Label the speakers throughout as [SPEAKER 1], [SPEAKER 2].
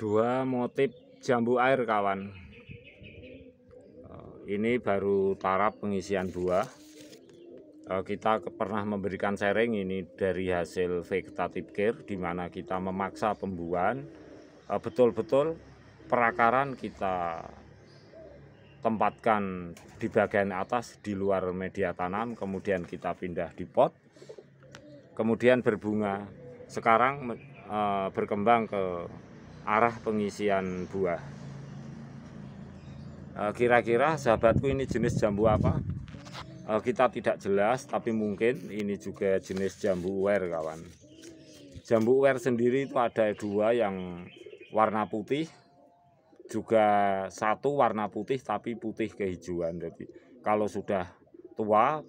[SPEAKER 1] dua motif jambu air kawan eh, ini baru taraf pengisian buah eh, kita pernah memberikan sharing ini dari hasil vegetatif care di mana kita memaksa pembuahan eh, betul-betul perakaran kita tempatkan di bagian atas di luar media tanam kemudian kita pindah di pot kemudian berbunga sekarang berkembang ke arah pengisian buah eh, kira-kira sahabatku ini jenis jambu apa eh, kita tidak jelas tapi mungkin ini juga jenis jambu uer kawan jambu uer sendiri itu ada dua yang warna putih juga satu warna putih tapi putih kehijauan jadi kalau sudah tua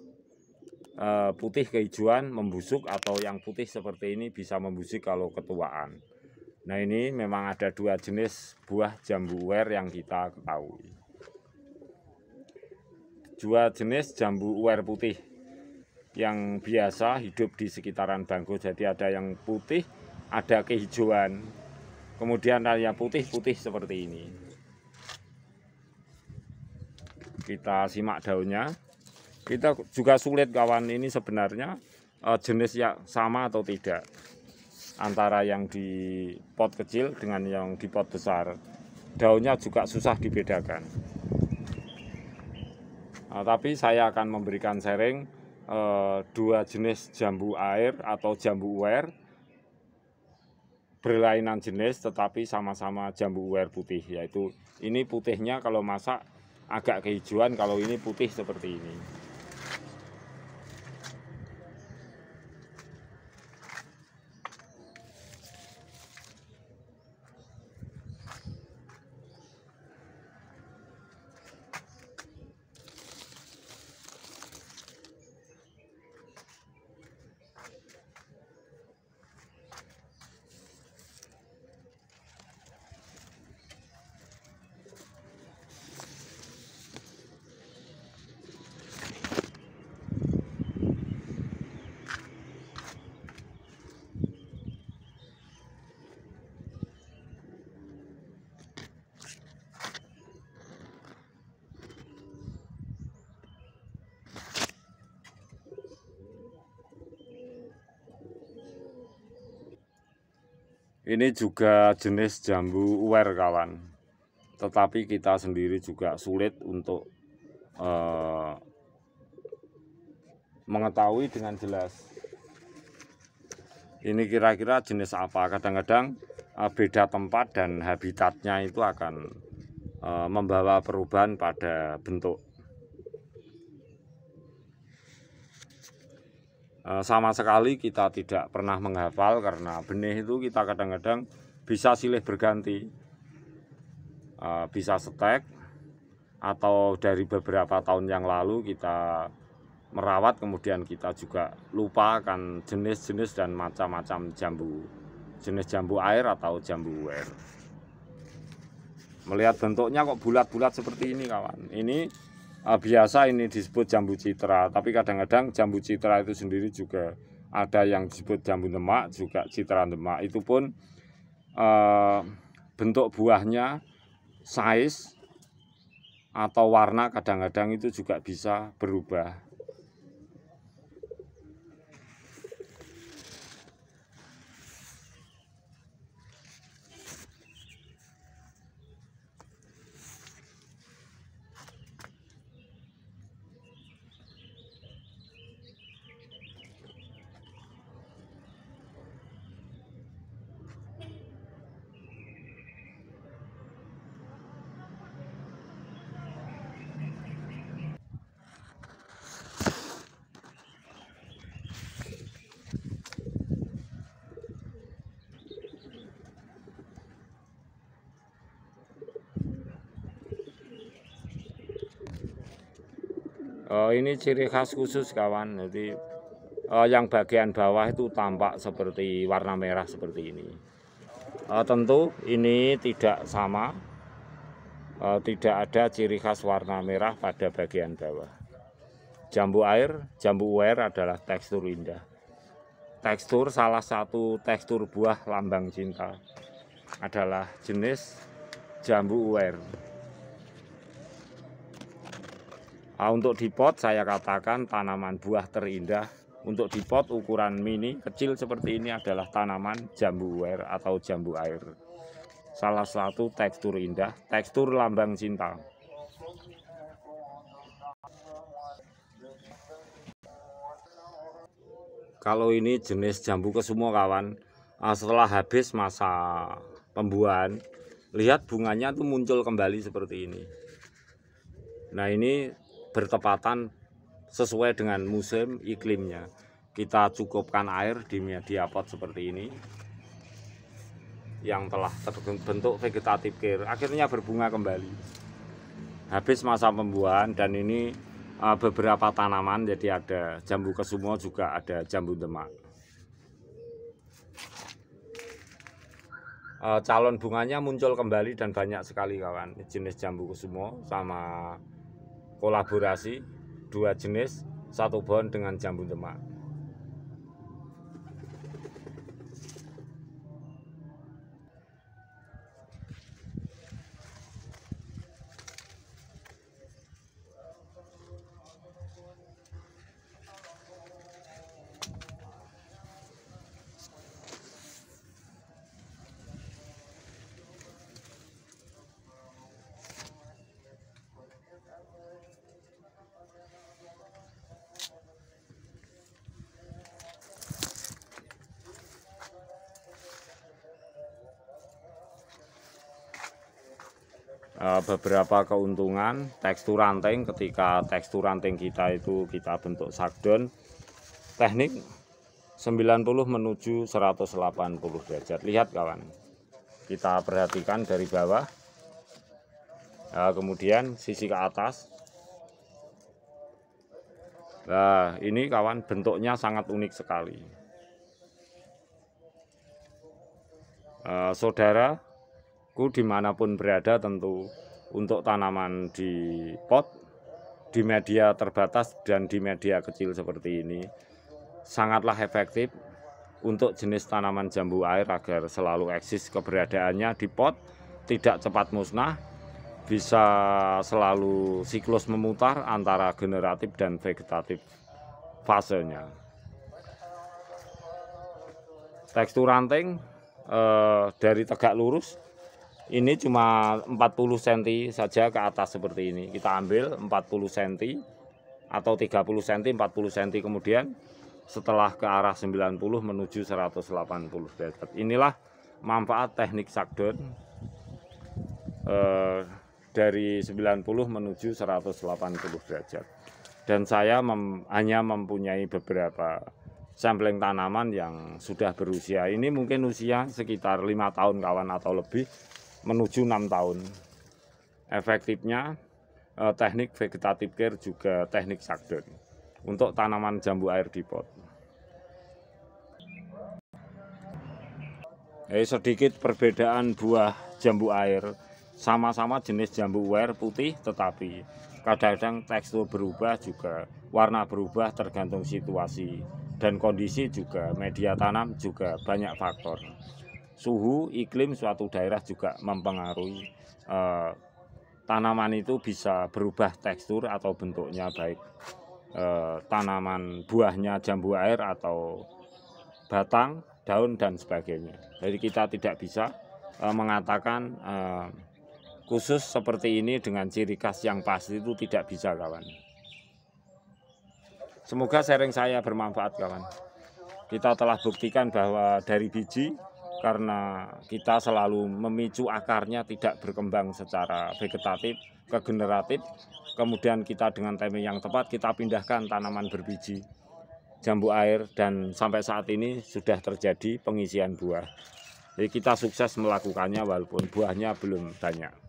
[SPEAKER 1] eh, putih kehijauan membusuk atau yang putih seperti ini bisa membusuk kalau ketuaan Nah ini memang ada dua jenis buah jambu uer yang kita ketahui. Dua jenis jambu uer putih yang biasa hidup di sekitaran bangku Jadi ada yang putih, ada kehijauan. Kemudian ada yang putih-putih seperti ini. Kita simak daunnya. Kita juga sulit kawan ini sebenarnya eh, jenis yang sama atau tidak antara yang di pot kecil dengan yang di pot besar. Daunnya juga susah dibedakan. Nah, tapi saya akan memberikan sharing eh, dua jenis jambu air atau jambu uer berlainan jenis tetapi sama-sama jambu uer putih yaitu ini putihnya kalau masak agak kehijauan kalau ini putih seperti ini. Ini juga jenis jambu uwer kawan. Tetapi kita sendiri juga sulit untuk uh, mengetahui dengan jelas. Ini kira-kira jenis apa? Kadang-kadang uh, beda tempat dan habitatnya itu akan uh, membawa perubahan pada bentuk. Eh, sama sekali kita tidak pernah menghafal karena benih itu kita kadang-kadang bisa silih berganti eh, bisa setek atau dari beberapa tahun yang lalu kita merawat kemudian kita juga lupa akan jenis-jenis dan macam-macam jambu jenis jambu air atau jambu air melihat bentuknya kok bulat-bulat seperti ini kawan ini Eh, biasa ini disebut jambu citra, tapi kadang-kadang jambu citra itu sendiri juga ada yang disebut jambu demak, juga citra demak. Itu pun uh, bentuk buahnya, size atau warna kadang-kadang itu juga bisa berubah. uh, ini ciri khas khusus kawan jadi uh, yang bagian bawah itu tampak seperti warna merah seperti ini uh, tentu ini tidak sama uh, tidak ada ciri khas warna merah pada bagian bawah jambu air jambu air adalah tekstur indah tekstur salah satu tekstur buah lambang cinta adalah jenis jambu uer Nah, untuk di pot saya katakan tanaman buah terindah. Untuk di pot ukuran mini kecil seperti ini adalah tanaman jambu air atau jambu air. Salah satu tekstur indah, tekstur lambang cinta. Kalau ini jenis jambu semua kawan, ah, setelah habis masa pembuahan, lihat bunganya tuh muncul kembali seperti ini. Nah ini bertepatan sesuai dengan musim iklimnya kita cukupkan air di media pot seperti ini yang telah terbentuk vegetatif kir akhirnya berbunga kembali habis masa pembuahan dan ini eh, beberapa tanaman jadi ada jambu kesumo juga ada jambu demak eh, calon bunganya muncul kembali dan banyak sekali kawan jenis jambu kesumo sama kolaborasi dua jenis satu pohon dengan jambu demak Eh, beberapa keuntungan tekstur ranting ketika tekstur ranting kita itu kita bentuk sakdon teknik 90 menuju 180 derajat lihat kawan kita perhatikan dari bawah nah, kemudian sisi ke atas nah ini kawan bentuknya sangat unik sekali Uh, saudara ku dimanapun berada tentu untuk tanaman di pot, di media terbatas dan di media kecil seperti ini sangatlah efektif untuk jenis tanaman jambu air agar selalu eksis keberadaannya di pot, tidak cepat musnah, bisa selalu siklus memutar antara generatif dan vegetatif fasenya. Tekstur ranting eh, dari tegak lurus ini cuma 40 cm saja ke atas seperti ini kita ambil 40 cm atau 30 cm 40 cm kemudian setelah ke arah 90 menuju 180 derajat inilah manfaat teknik sakdon hmm. eh, dari 90 menuju 180 derajat dan saya mem hanya mempunyai beberapa sampling tanaman yang sudah berusia ini mungkin usia sekitar lima tahun kawan atau lebih menuju 6 tahun. Efektifnya eh, teknik vegetative care juga teknik shutdown untuk tanaman jambu air di pot. Eh, sedikit perbedaan buah jambu air. Sama-sama jenis jambu air putih tetapi kadang-kadang tekstur berubah juga, warna berubah tergantung situasi dan kondisi juga, media tanam juga banyak faktor suhu iklim suatu daerah juga mempengaruhi eh, tanaman itu bisa berubah tekstur atau bentuknya baik eh, tanaman buahnya jambu air atau batang daun dan sebagainya jadi kita tidak bisa eh, mengatakan eh, khusus seperti ini dengan ciri khas yang pasti itu tidak bisa kawan semoga sharing saya bermanfaat kawan kita telah buktikan bahwa dari biji karena kita selalu memicu akarnya tidak berkembang secara vegetatif kegeneratif, kemudian kita dengan timing yang tepat kita pindahkan tanaman berbiji jambu air dan sampai saat ini sudah terjadi pengisian buah jadi kita sukses melakukannya walaupun buahnya belum banyak